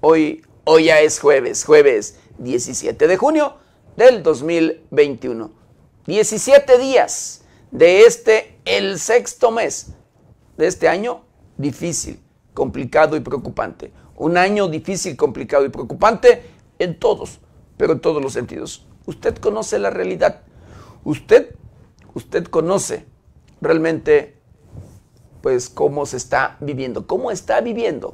Hoy, hoy ya es jueves, jueves 17 de junio del 2021. 17 días de este, el sexto mes de este año difícil, complicado y preocupante. Un año difícil, complicado y preocupante en todos, pero en todos los sentidos. Usted conoce la realidad. Usted, usted conoce realmente, pues, cómo se está viviendo, cómo está viviendo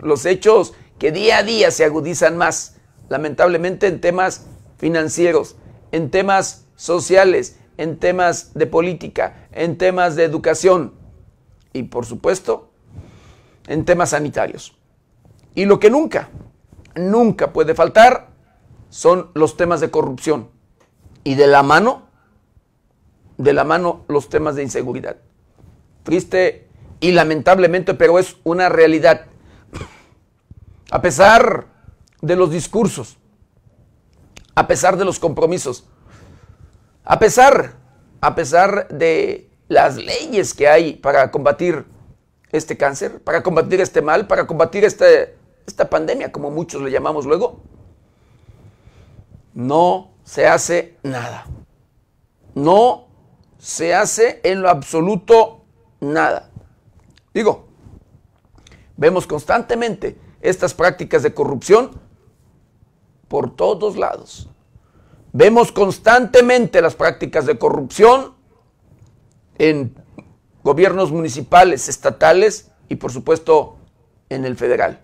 los hechos que día a día se agudizan más, lamentablemente en temas financieros, en temas sociales, en temas de política, en temas de educación y por supuesto en temas sanitarios. Y lo que nunca, nunca puede faltar son los temas de corrupción y de la mano, de la mano los temas de inseguridad. Triste y lamentablemente, pero es una realidad a pesar de los discursos, a pesar de los compromisos, a pesar, a pesar de las leyes que hay para combatir este cáncer, para combatir este mal, para combatir este, esta pandemia, como muchos le llamamos luego, no se hace nada. No se hace en lo absoluto nada. Digo, vemos constantemente estas prácticas de corrupción por todos lados. Vemos constantemente las prácticas de corrupción en gobiernos municipales, estatales y por supuesto en el federal.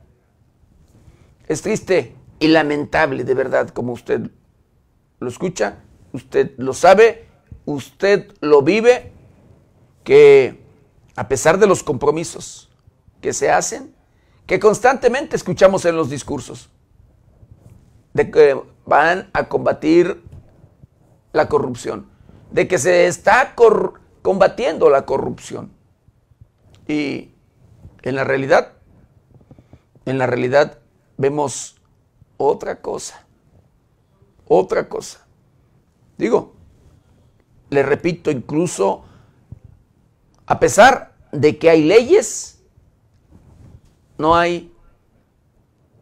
Es triste y lamentable, de verdad, como usted lo escucha, usted lo sabe, usted lo vive, que a pesar de los compromisos que se hacen, que constantemente escuchamos en los discursos, de que van a combatir la corrupción, de que se está combatiendo la corrupción. Y en la realidad, en la realidad vemos otra cosa, otra cosa. Digo, le repito, incluso a pesar de que hay leyes, no hay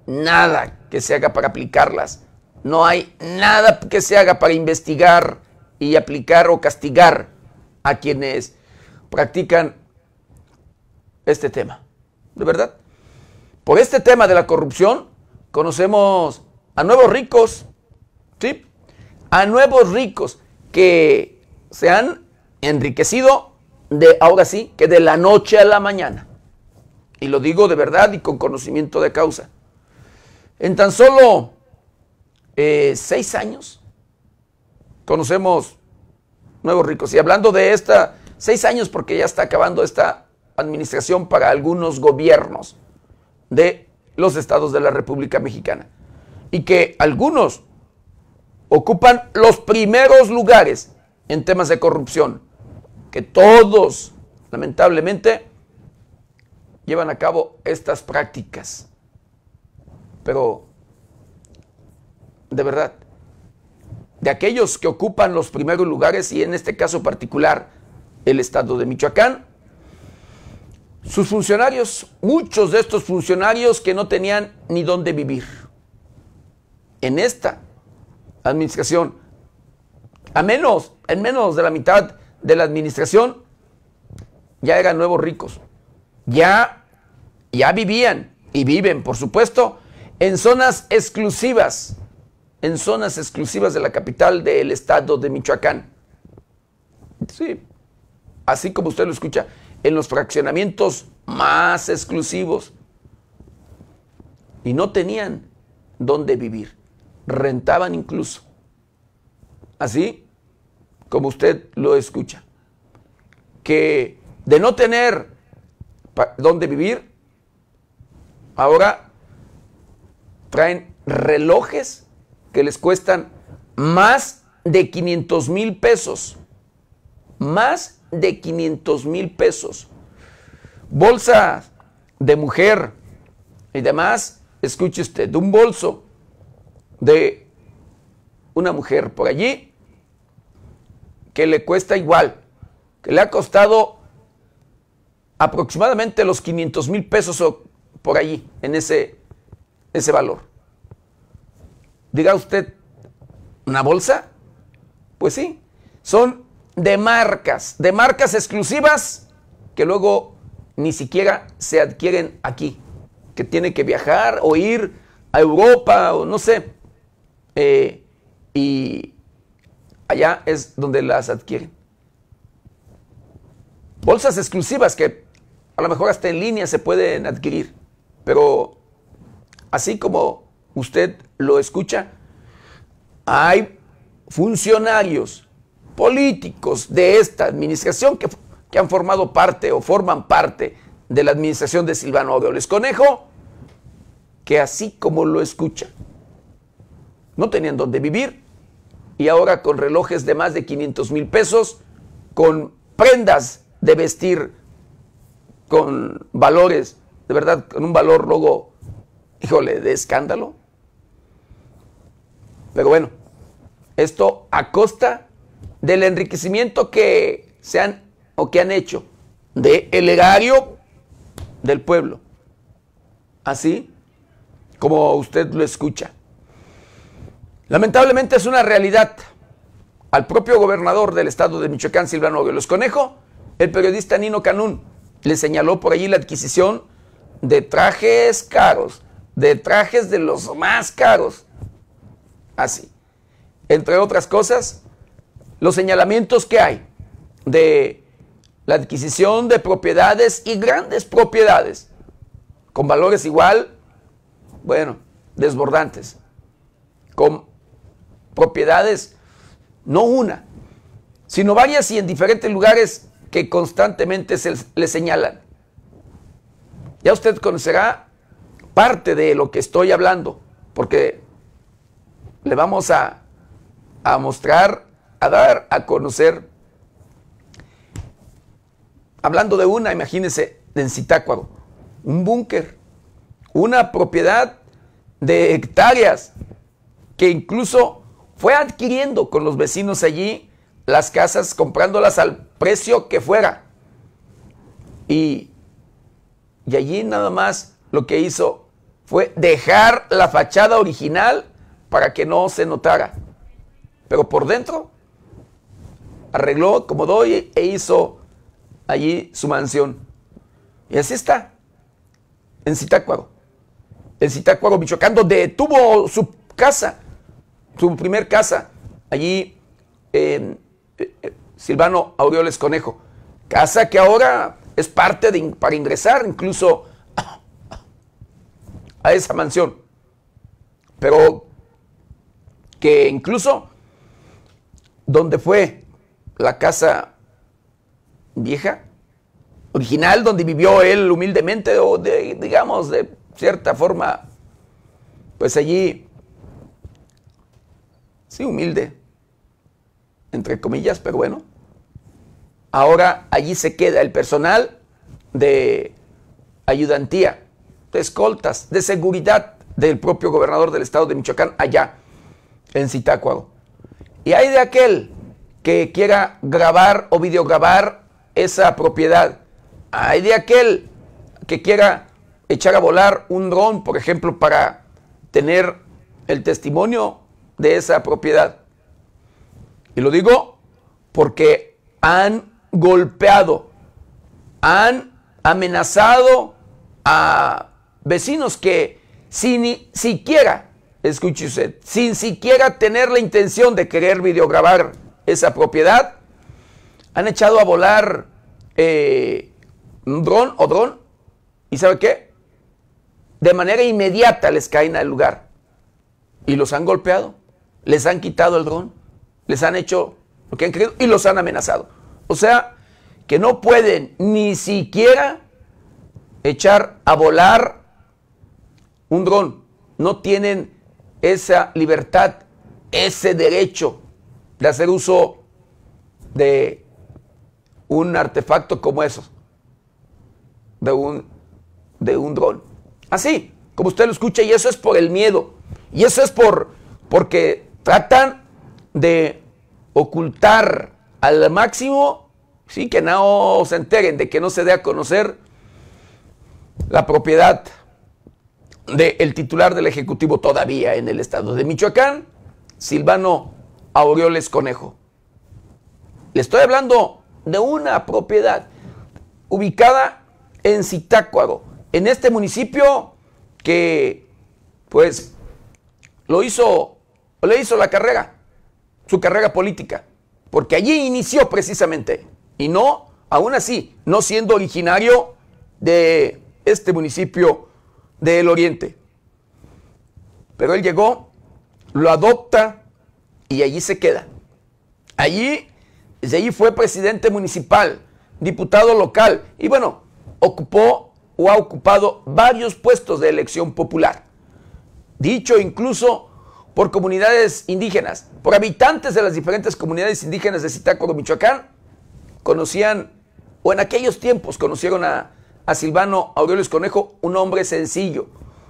nada que se haga para aplicarlas, no hay nada que se haga para investigar y aplicar o castigar a quienes practican este tema. ¿De verdad? Por este tema de la corrupción conocemos a nuevos ricos, ¿sí? A nuevos ricos que se han enriquecido de ahora sí que de la noche a la mañana. Y lo digo de verdad y con conocimiento de causa. En tan solo eh, seis años conocemos nuevos ricos. Y hablando de esta, seis años porque ya está acabando esta administración para algunos gobiernos de los estados de la República Mexicana. Y que algunos ocupan los primeros lugares en temas de corrupción. Que todos, lamentablemente, llevan a cabo estas prácticas. Pero, de verdad, de aquellos que ocupan los primeros lugares y en este caso particular el estado de Michoacán, sus funcionarios, muchos de estos funcionarios que no tenían ni dónde vivir. En esta administración, a menos, en menos de la mitad de la administración, ya eran nuevos ricos ya, ya vivían y viven, por supuesto, en zonas exclusivas, en zonas exclusivas de la capital del estado de Michoacán. Sí, así como usted lo escucha, en los fraccionamientos más exclusivos. Y no tenían dónde vivir, rentaban incluso. Así como usted lo escucha. Que de no tener dónde vivir, ahora traen relojes que les cuestan más de 500 mil pesos. Más de 500 mil pesos. Bolsas de mujer y demás, escuche usted, un bolso de una mujer por allí que le cuesta igual, que le ha costado aproximadamente los 500 mil pesos o por allí, en ese, ese valor. Diga usted, ¿una bolsa? Pues sí, son de marcas, de marcas exclusivas que luego ni siquiera se adquieren aquí, que tiene que viajar o ir a Europa o no sé. Eh, y allá es donde las adquieren. Bolsas exclusivas que a lo mejor hasta en línea se pueden adquirir. Pero así como usted lo escucha, hay funcionarios políticos de esta administración que, han formado parte o forman parte de la administración de Silvano Aureoles Conejo, que así como lo escucha, no tenían dónde vivir y ahora con relojes de más de 500 mil pesos, con prendas de vestir con valores, de verdad, con un valor luego, híjole, de escándalo. Pero bueno, esto a costa del enriquecimiento que se han o que han hecho de el erario del pueblo. Así como usted lo escucha. Lamentablemente es una realidad. Al propio gobernador del estado de Michoacán, Silvano los Conejo, el periodista Nino Canún le señaló por allí la adquisición de trajes caros, de trajes de los más caros. Así. Entre otras cosas, los señalamientos que hay de la adquisición de propiedades y grandes propiedades con valores igual, bueno, desbordantes, con propiedades, no una, sino varias y en diferentes lugares que constantemente se le señalan. Ya usted conocerá parte de lo que estoy hablando, porque le vamos a, mostrar, a dar a conocer. Hablando de una, imagínese, en Zitácuaro, un búnker, una propiedad de hectáreas que incluso fue adquiriendo con los vecinos allí las casas, comprándolas al precio que fuera. Y, y allí nada más lo que hizo fue dejar la fachada original para que no se notara. Pero por dentro arregló, como doy e hizo allí su mansión. Y así está, en Zitácuaro. En Zitácuaro, Michoacán, donde tuvo su casa, su primer casa, allí en eh, eh, Silvano Aureoles Conejo. Casa que ahora es parte de, para ingresar incluso a esa mansión. Pero que incluso donde fue la casa vieja, original, donde vivió él humildemente o digamos de cierta forma, pues allí, sí, humilde, entre comillas, pero bueno, Ahora allí se queda el personal de ayudantía, de escoltas, de seguridad del propio gobernador del estado de Michoacán allá en Zitácuaro. Y hay de aquel que quiera grabar o videograbar esa propiedad. Hay de aquel que quiera echar a volar un dron, por ejemplo, para tener el testimonio de esa propiedad. Y lo digo porque han golpeado, han amenazado a vecinos que sin ni siquiera, escuche usted, sin siquiera tener la intención de querer videograbar esa propiedad, han echado a volar un eh, dron o dron, ¿y sabe qué? De manera inmediata les caen al lugar y los han golpeado, les han quitado el dron, les han hecho lo que han querido y los han amenazado. O sea, que no pueden ni siquiera echar a volar un dron. No tienen esa libertad, ese derecho de hacer uso de un artefacto como eso, de un, de un dron. Así, como usted lo escucha, y eso es por el miedo, y eso es por, porque tratan de ocultar al máximo Sí, que no se enteren de que no se dé a conocer la propiedad del titular del Ejecutivo todavía en el estado de Michoacán, Silvano Aureoles Conejo. Le estoy hablando de una propiedad ubicada en Zitácuaro, en este municipio que pues lo hizo, le hizo la carrera, su carrera política, porque allí inició precisamente y no, aún así, no siendo originario de este municipio del oriente. Pero él llegó, lo adopta y allí se queda. Allí, desde allí fue presidente municipal, diputado local y bueno, ocupó o ha ocupado varios puestos de elección popular. Dicho incluso por comunidades indígenas, por habitantes de las diferentes comunidades indígenas de Zitácuaro, Michoacán, conocían, o en aquellos tiempos conocieron a, a Silvano Aurelius Conejo, un hombre sencillo,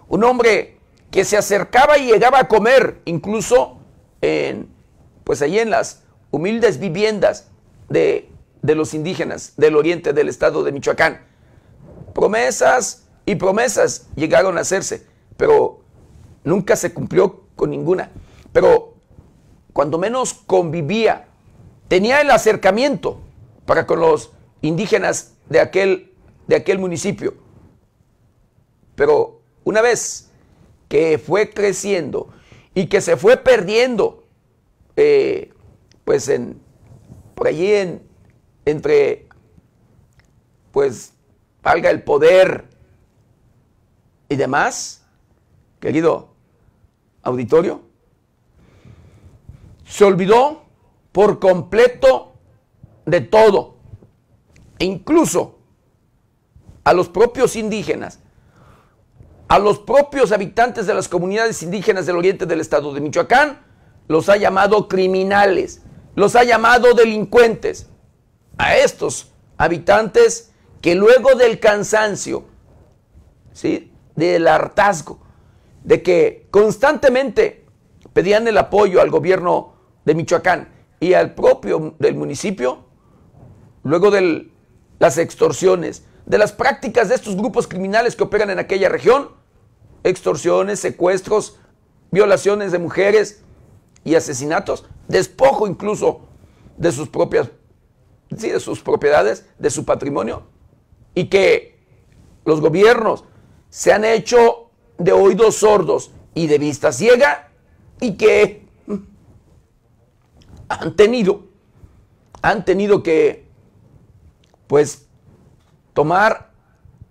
un hombre que se acercaba y llegaba a comer, incluso en, pues ahí en las humildes viviendas de, de los indígenas del oriente del estado de Michoacán. Promesas y promesas llegaron a hacerse, pero nunca se cumplió con ninguna. Pero cuando menos convivía, tenía el acercamiento para con los indígenas de aquel, de aquel municipio. Pero una vez que fue creciendo y que se fue perdiendo, eh, pues en, por allí en, entre, pues, valga el poder y demás, querido auditorio, se olvidó por completo de todo, e incluso a los propios indígenas, a los propios habitantes de las comunidades indígenas del oriente del estado de Michoacán, los ha llamado criminales, los ha llamado delincuentes. A estos habitantes que luego del cansancio, ¿sí? del hartazgo, de que constantemente pedían el apoyo al gobierno de Michoacán y al propio del municipio, luego de las extorsiones, de las prácticas de estos grupos criminales que operan en aquella región, extorsiones, secuestros, violaciones de mujeres y asesinatos, despojo incluso de sus propias sí, de sus propiedades, de su patrimonio y que los gobiernos se han hecho de oídos sordos y de vista ciega y que han tenido han tenido que pues tomar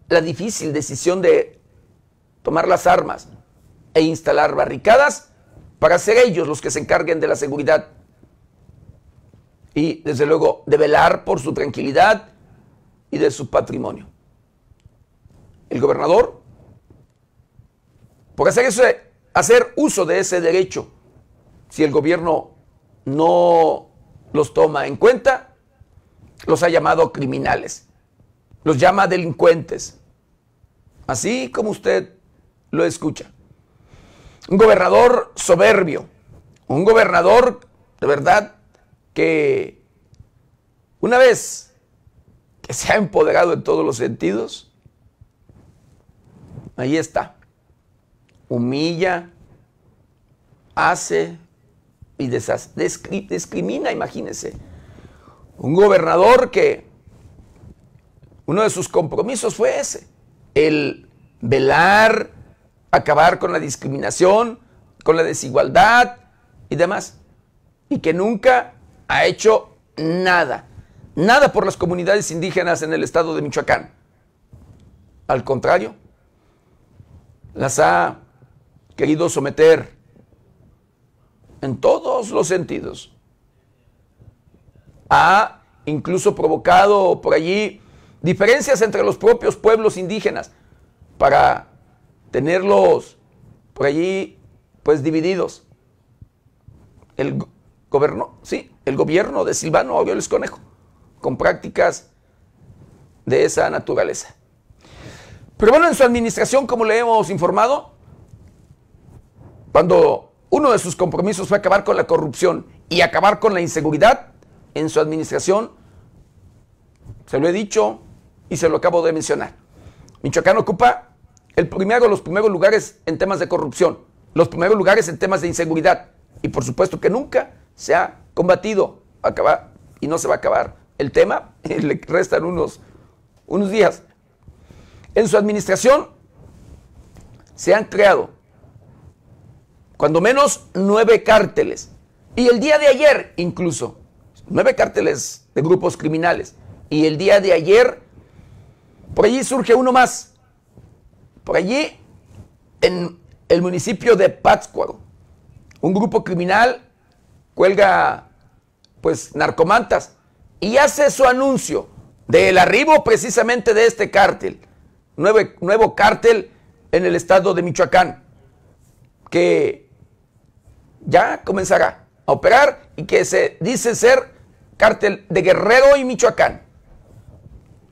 la difícil decisión de tomar las armas e instalar barricadas para ser ellos los que se encarguen de la seguridad y desde luego de velar por su tranquilidad y de su patrimonio. El gobernador, por hacer, hacer uso de ese derecho, si el gobierno no los toma en cuenta, los ha llamado criminales, los llama delincuentes, así como usted lo escucha. Un gobernador soberbio, un gobernador de verdad que una vez que se ha empoderado en todos los sentidos, ahí está, humilla, hace y discrimina, imagínense un gobernador que uno de sus compromisos fue ese, el velar, acabar con la discriminación, con la desigualdad y demás. Y que nunca ha hecho nada, nada por las comunidades indígenas en el estado de Michoacán. Al contrario, las ha querido someter en todos los sentidos ha incluso provocado por allí diferencias entre los propios pueblos indígenas para tenerlos por allí pues divididos. El gobierno, sí, el gobierno de Silvano Aureoles Conejo con prácticas de esa naturaleza. Pero bueno, en su administración, como le hemos informado, cuando uno de sus compromisos fue acabar con la corrupción y acabar con la inseguridad, en su administración, se lo he dicho y se lo acabo de mencionar. Michoacán ocupa el primero, los primeros lugares en temas de corrupción, los primeros lugares en temas de inseguridad y por supuesto que nunca se ha combatido, acabar y no se va a acabar el tema, le restan unos, unos días. En su administración se han creado cuando menos nueve cárteles. Y el día de ayer incluso nueve cárteles de grupos criminales. Y el día de ayer, por allí surge uno más. Por allí, en el municipio de Pátzcuaro, un grupo criminal cuelga, pues, narcomantas y hace su anuncio del arribo precisamente de este cártel, nuevo, nuevo cártel en el estado de Michoacán, que ya comenzará operar y que se dice ser cártel de Guerrero y Michoacán.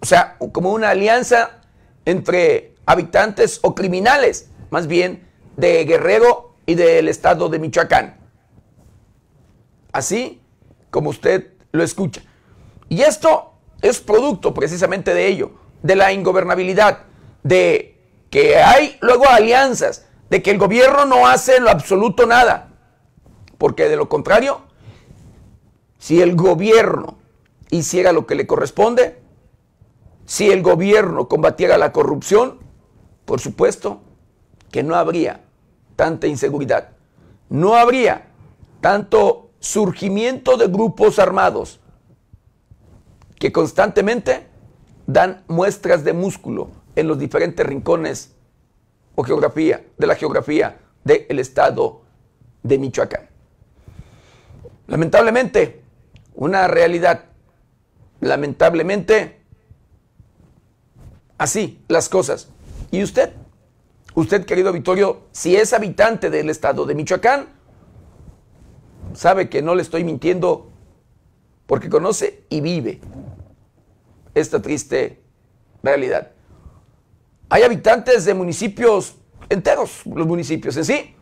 O sea, como una alianza entre habitantes o criminales, más bien de Guerrero y del estado de Michoacán. Así como usted lo escucha. Y esto es producto precisamente de ello, de la ingobernabilidad, de que hay luego alianzas, de que el gobierno no hace en lo absoluto nada, porque de lo contrario, si el gobierno hiciera lo que le corresponde, si el gobierno combatiera la corrupción, por supuesto que no habría tanta inseguridad, no habría tanto surgimiento de grupos armados que constantemente dan muestras de músculo en los diferentes rincones o geografía de la geografía del estado de Michoacán. Lamentablemente, una realidad. Lamentablemente, así las cosas. ¿Y usted? Usted, querido Vitorio, si es habitante del estado de Michoacán, sabe que no le estoy mintiendo porque conoce y vive esta triste realidad. Hay habitantes de municipios enteros, los municipios en sí,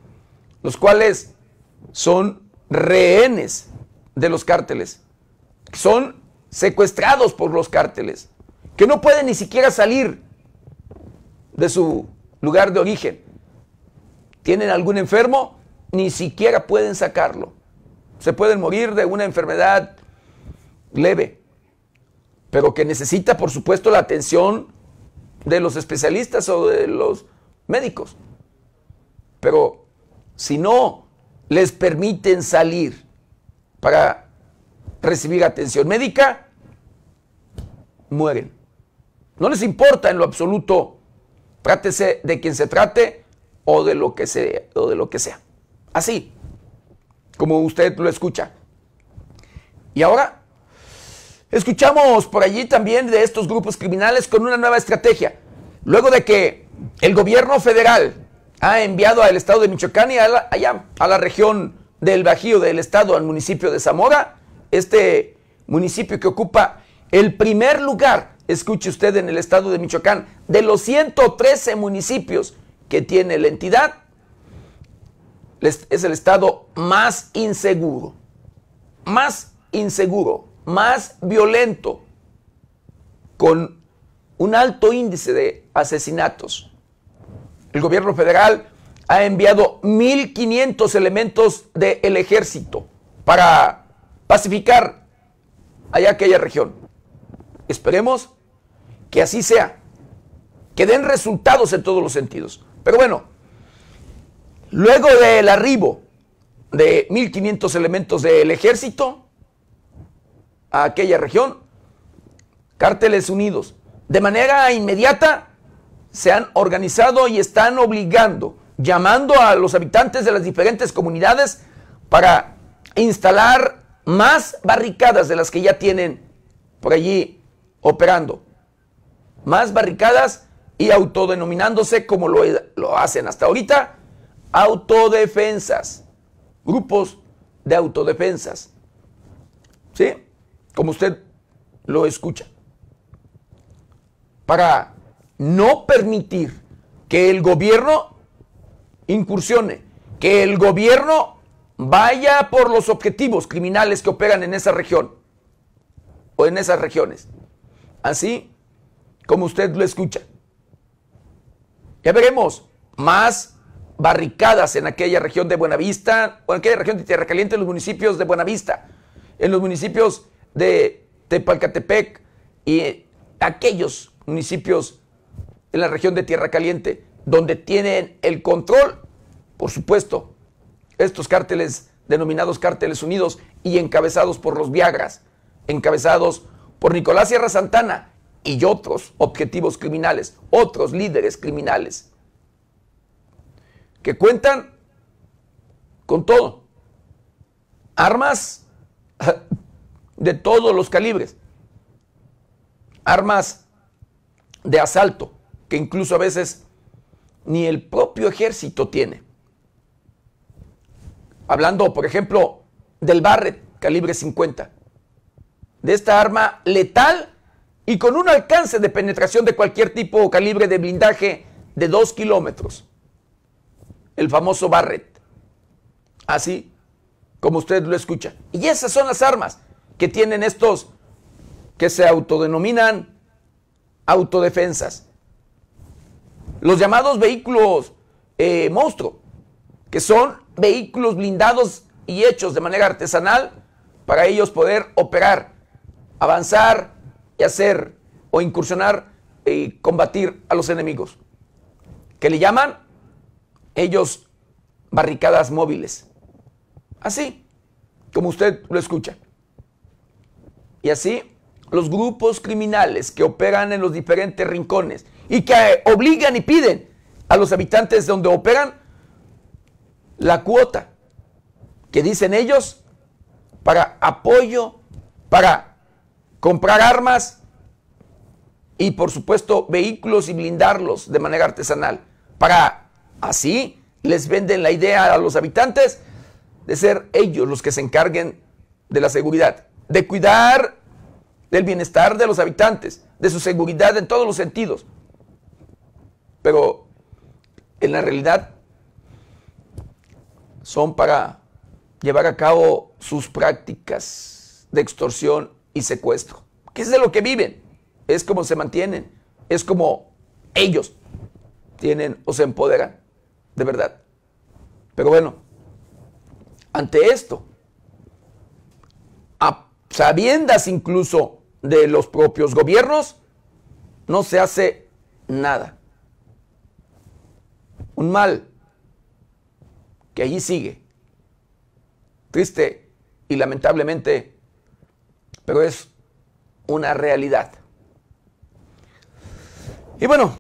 los cuales son rehenes de los cárteles, son secuestrados por los cárteles, que no pueden ni siquiera salir de su lugar de origen. Tienen algún enfermo, ni siquiera pueden sacarlo. Se pueden morir de una enfermedad leve, pero que necesita, por supuesto, la atención de los especialistas o de los médicos. Pero si no les permiten salir para recibir atención médica, mueren. No les importa en lo absoluto, trátese de quien se trate o de lo que sea. O de lo que sea. Así, como usted lo escucha. Y ahora, escuchamos por allí también de estos grupos criminales con una nueva estrategia. Luego de que el gobierno federal ha enviado al estado de Michoacán y a allá, a la región del Bajío del estado, al municipio de Zamora, este municipio que ocupa el primer lugar, escuche usted, en el estado de Michoacán, de los 113 municipios que tiene la entidad, es el estado más inseguro, más inseguro, más violento, con un alto índice de asesinatos. El gobierno federal ha enviado 1.500 elementos del ejército para pacificar allá aquella región. Esperemos que así sea, que den resultados en todos los sentidos. Pero bueno, luego del arribo de 1.500 elementos del ejército a aquella región, Cárteles Unidos, de manera inmediata se han organizado y están obligando, llamando a los habitantes de las diferentes comunidades para instalar más barricadas de las que ya tienen por allí operando. Más barricadas y autodenominándose como lo, e-, hacen hasta ahorita, autodefensas, grupos de autodefensas. ¿Sí? Como usted lo escucha. Para no permitir que el gobierno incursione, que el gobierno vaya por los objetivos criminales que operan en esa región o en esas regiones. Así como usted lo escucha. Ya veremos más barricadas en aquella región de Buenavista, o en aquella región de Tierra Caliente, en los municipios de Buenavista, en los municipios de Tepalcatepec y aquellos municipios en la región de Tierra Caliente, donde tienen el control, por supuesto, estos cárteles denominados cárteles unidos y encabezados por los Viagras, encabezados por Nicolás Sierra Santana y otros objetivos criminales, otros líderes criminales, que cuentan con todo, armas de todos los calibres, armas de asalto, que incluso a veces ni el propio ejército tiene. Hablando, por ejemplo, del Barrett calibre 50, de esta arma letal y con un alcance de penetración de cualquier tipo o calibre de blindaje de 2 kilómetros. El famoso Barrett. Así como usted lo escucha. Y esas son las armas que tienen estos que se autodenominan autodefensas los llamados vehículos eh, monstruo, que son vehículos blindados y hechos de manera artesanal para ellos poder operar, avanzar y hacer o incursionar eh, y combatir a los enemigos. Que le llaman ellos barricadas móviles. Así como usted lo escucha. Y así los grupos criminales que operan en los diferentes rincones y que obligan y piden a los habitantes donde operan la cuota que dicen ellos para apoyo, para comprar armas y por supuesto vehículos y blindarlos de manera artesanal. Para así les venden la idea a los habitantes de ser ellos los que se encarguen de la seguridad, de cuidar del bienestar de los habitantes, de su seguridad en todos los sentidos. Pero en la realidad son para llevar a cabo sus prácticas de extorsión y secuestro. ¿Qué es de lo que viven? Es como se mantienen, es como ellos tienen o se empoderan, de verdad. Pero bueno, ante esto, a sabiendas incluso de los propios gobiernos, no se hace nada. Un mal que allí sigue, triste y lamentablemente, pero es una realidad. Y bueno.